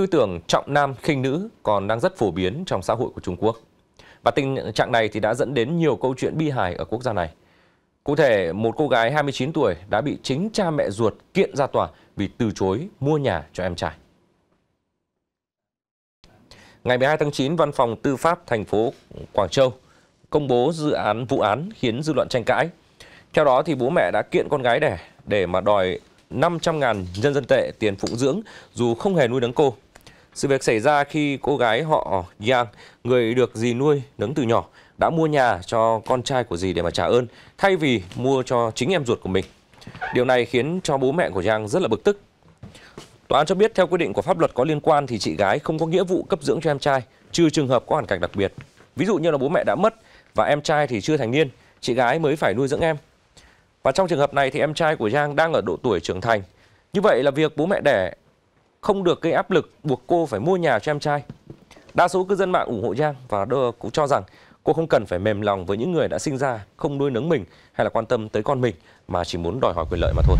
Tư tưởng trọng nam khinh nữ còn đang rất phổ biến trong xã hội của Trung Quốc. Và tình trạng này thì đã dẫn đến nhiều câu chuyện bi hài ở quốc gia này. Cụ thể, một cô gái 29 tuổi đã bị chính cha mẹ ruột kiện ra tòa vì từ chối mua nhà cho em trai. Ngày 12 tháng 9, Văn phòng Tư pháp thành phố Quảng Châu công bố dự án vụ án khiến dư luận tranh cãi. Theo đó thì bố mẹ đã kiện con gái đẻ để mà đòi 500.000 nhân dân tệ tiền phụng dưỡng dù không hề nuôi nấng cô. Sự việc xảy ra khi cô gái họ Yang, người được dì nuôi nấng từ nhỏ, đã mua nhà cho con trai của dì để mà trả ơn, thay vì mua cho chính em ruột của mình. Điều này khiến cho bố mẹ của Yang rất là bực tức. Tòa án cho biết theo quy định của pháp luật có liên quan thì chị gái không có nghĩa vụ cấp dưỡng cho em trai, trừ trường hợp có hoàn cảnh đặc biệt. Ví dụ như là bố mẹ đã mất và em trai thì chưa thành niên, chị gái mới phải nuôi dưỡng em. Và trong trường hợp này thì em trai của Giang đang ở độ tuổi trưởng thành. Như vậy là việc bố mẹ đẻ không được gây áp lực buộc cô phải mua nhà cho em trai. Đa số cư dân mạng ủng hộ Giang và đơ cũng cho rằng cô không cần phải mềm lòng với những người đã sinh ra, không nuôi nấng mình hay là quan tâm tới con mình mà chỉ muốn đòi hỏi quyền lợi mà thôi.